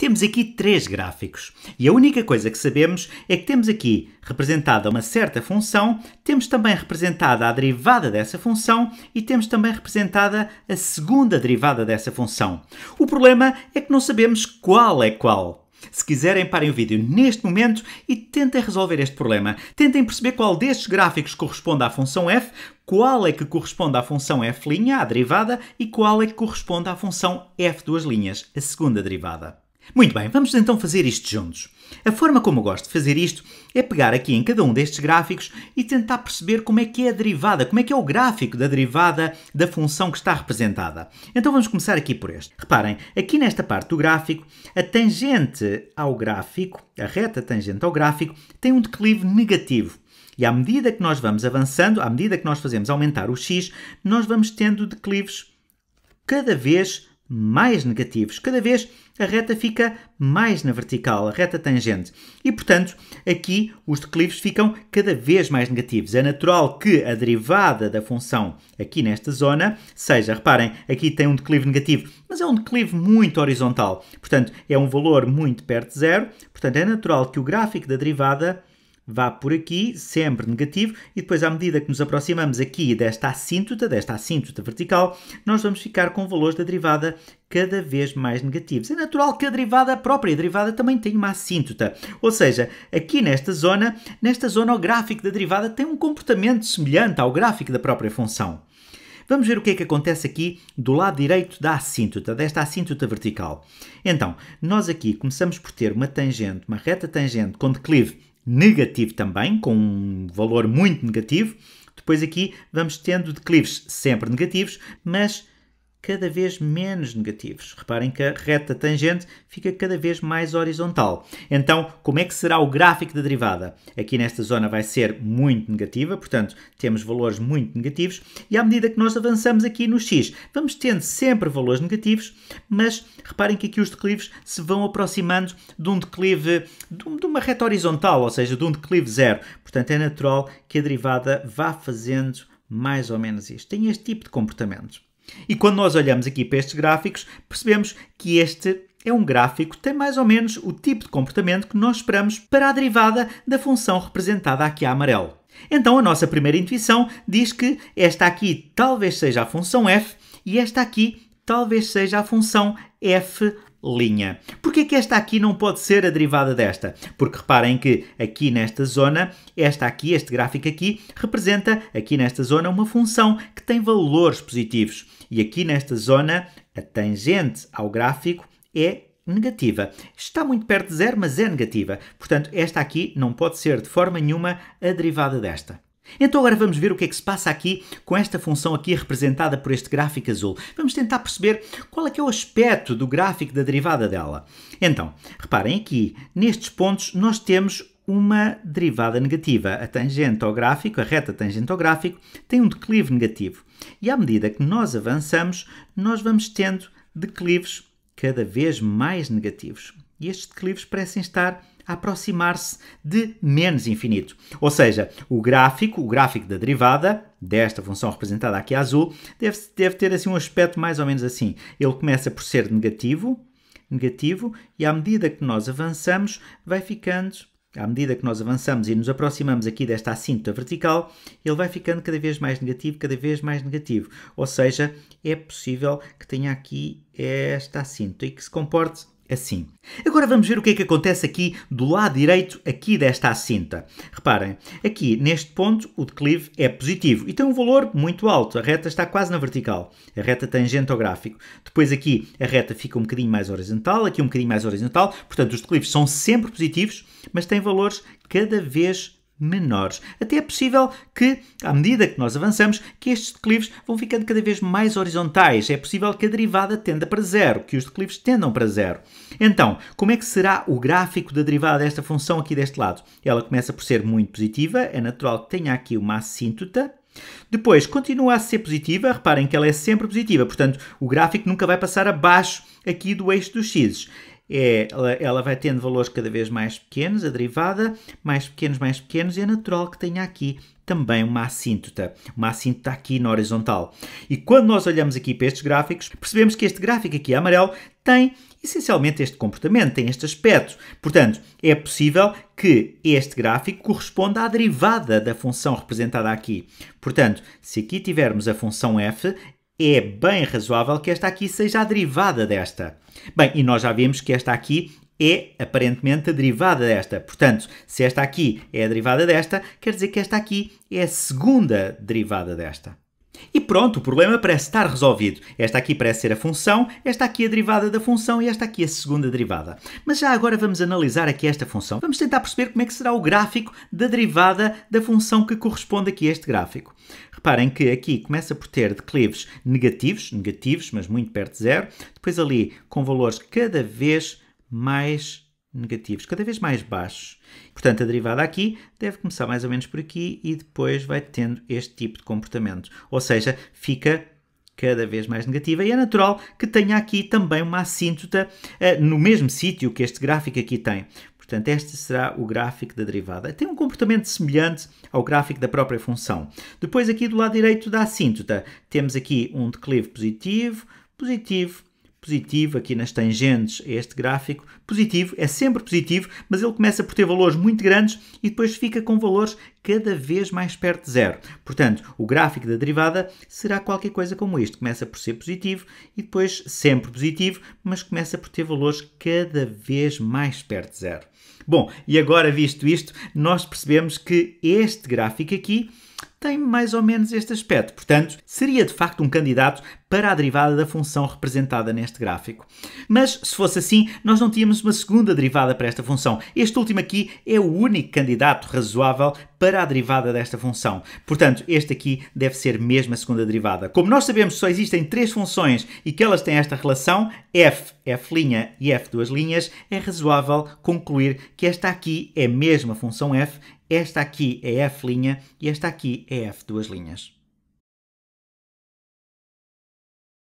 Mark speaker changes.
Speaker 1: Temos aqui três gráficos e a única coisa que sabemos é que temos aqui representada uma certa função, temos também representada a derivada dessa função e temos também representada a segunda derivada dessa função. O problema é que não sabemos qual é qual. Se quiserem, parem o vídeo neste momento e tentem resolver este problema. Tentem perceber qual destes gráficos corresponde à função f, qual é que corresponde à função f', a derivada, e qual é que corresponde à função f duas linhas, a segunda derivada. Muito bem, vamos então fazer isto juntos. A forma como eu gosto de fazer isto é pegar aqui em cada um destes gráficos e tentar perceber como é que é a derivada, como é que é o gráfico da derivada da função que está representada. Então vamos começar aqui por este. Reparem, aqui nesta parte do gráfico, a tangente ao gráfico, a reta tangente ao gráfico, tem um declive negativo. E à medida que nós vamos avançando, à medida que nós fazemos aumentar o x, nós vamos tendo declives cada vez mais negativos. Cada vez a reta fica mais na vertical, a reta tangente. E, portanto, aqui os declives ficam cada vez mais negativos. É natural que a derivada da função aqui nesta zona seja, reparem, aqui tem um declive negativo, mas é um declive muito horizontal. Portanto, é um valor muito perto de zero. Portanto, é natural que o gráfico da derivada vá por aqui, sempre negativo, e depois, à medida que nos aproximamos aqui desta assíntota, desta assíntota vertical, nós vamos ficar com valores da derivada cada vez mais negativos. É natural que a derivada própria, a derivada também tenha uma assíntota. Ou seja, aqui nesta zona, nesta zona o gráfico da derivada tem um comportamento semelhante ao gráfico da própria função. Vamos ver o que é que acontece aqui do lado direito da assíntota, desta assíntota vertical. Então, nós aqui começamos por ter uma tangente, uma reta tangente com declive negativo também, com um valor muito negativo. Depois aqui vamos tendo declives sempre negativos, mas cada vez menos negativos. Reparem que a reta tangente fica cada vez mais horizontal. Então, como é que será o gráfico da derivada? Aqui nesta zona vai ser muito negativa, portanto, temos valores muito negativos, e à medida que nós avançamos aqui no x, vamos tendo sempre valores negativos, mas reparem que aqui os declives se vão aproximando de um declive, de uma reta horizontal, ou seja, de um declive zero. Portanto, é natural que a derivada vá fazendo mais ou menos isto. Tem este tipo de comportamento. E quando nós olhamos aqui para estes gráficos, percebemos que este é um gráfico que tem mais ou menos o tipo de comportamento que nós esperamos para a derivada da função representada aqui a amarelo. Então a nossa primeira intuição diz que esta aqui talvez seja a função f e esta aqui talvez seja a função f linha. Porquê que esta aqui não pode ser a derivada desta? Porque reparem que aqui nesta zona, esta aqui, este gráfico aqui, representa aqui nesta zona uma função que tem valores positivos. E aqui nesta zona, a tangente ao gráfico é negativa. Está muito perto de zero, mas é negativa. Portanto, esta aqui não pode ser de forma nenhuma a derivada desta. Então agora vamos ver o que é que se passa aqui com esta função aqui representada por este gráfico azul. Vamos tentar perceber qual é que é o aspecto do gráfico da derivada dela. Então, reparem aqui, nestes pontos nós temos uma derivada negativa. A tangente ao gráfico, a reta tangente ao gráfico, tem um declive negativo. E à medida que nós avançamos, nós vamos tendo declives cada vez mais negativos. E estes declives parecem estar aproximar-se de menos infinito. Ou seja, o gráfico, o gráfico da derivada desta função representada aqui azul, deve, deve ter assim um aspecto mais ou menos assim. Ele começa por ser negativo, negativo, e à medida que nós avançamos, vai ficando à medida que nós avançamos e nos aproximamos aqui desta assínta vertical, ele vai ficando cada vez mais negativo, cada vez mais negativo. Ou seja, é possível que tenha aqui esta assínta e que se comporte assim. Agora vamos ver o que é que acontece aqui do lado direito aqui desta cinta. Reparem, aqui neste ponto o declive é positivo e tem um valor muito alto. A reta está quase na vertical. A reta tangente ao gráfico. Depois aqui a reta fica um bocadinho mais horizontal, aqui um bocadinho mais horizontal. Portanto, os declives são sempre positivos, mas têm valores cada vez menores. Até é possível que, à medida que nós avançamos, que estes declives vão ficando cada vez mais horizontais. É possível que a derivada tenda para zero, que os declives tendam para zero. Então, como é que será o gráfico da derivada desta função aqui deste lado? Ela começa por ser muito positiva, é natural que tenha aqui uma assíntota, depois, continua a ser positiva, reparem que ela é sempre positiva, portanto, o gráfico nunca vai passar abaixo aqui do eixo dos x é, ela, ela vai tendo valores cada vez mais pequenos, a derivada, mais pequenos, mais pequenos, e é natural que tenha aqui também uma assíntota, uma assíntota aqui na horizontal. E quando nós olhamos aqui para estes gráficos, percebemos que este gráfico aqui amarelo tem essencialmente este comportamento, tem este aspecto. Portanto, é possível que este gráfico corresponda à derivada da função representada aqui. Portanto, se aqui tivermos a função f, é bem razoável que esta aqui seja a derivada desta. Bem, e nós já vimos que esta aqui é aparentemente a derivada desta. Portanto, se esta aqui é a derivada desta, quer dizer que esta aqui é a segunda derivada desta. E pronto, o problema parece estar resolvido. Esta aqui parece ser a função, esta aqui a derivada da função e esta aqui a segunda derivada. Mas já agora vamos analisar aqui esta função. Vamos tentar perceber como é que será o gráfico da derivada da função que corresponde aqui a este gráfico. Reparem que aqui começa por ter declives negativos, negativos, mas muito perto de zero. Depois ali com valores cada vez mais negativos, cada vez mais baixos. Portanto, a derivada aqui deve começar mais ou menos por aqui e depois vai tendo este tipo de comportamento. Ou seja, fica cada vez mais negativa e é natural que tenha aqui também uma assíntota uh, no mesmo sítio que este gráfico aqui tem. Portanto, este será o gráfico da derivada. Tem um comportamento semelhante ao gráfico da própria função. Depois, aqui do lado direito da assíntota, temos aqui um declive positivo, positivo, positivo aqui nas tangentes a este gráfico. Positivo, é sempre positivo, mas ele começa por ter valores muito grandes e depois fica com valores cada vez mais perto de zero. Portanto, o gráfico da derivada será qualquer coisa como isto. Começa por ser positivo e depois sempre positivo, mas começa por ter valores cada vez mais perto de zero. Bom, e agora visto isto, nós percebemos que este gráfico aqui tem mais ou menos este aspecto. Portanto, seria de facto um candidato para a derivada da função representada neste gráfico. Mas, se fosse assim, nós não tínhamos uma segunda derivada para esta função. Este último aqui é o único candidato razoável para a derivada desta função. Portanto, este aqui deve ser mesmo a segunda derivada. Como nós sabemos só existem três funções e que elas têm esta relação, f, f' e f duas linhas, é razoável concluir que esta aqui é mesmo a função f esta aqui é F' e esta aqui é F duas linhas.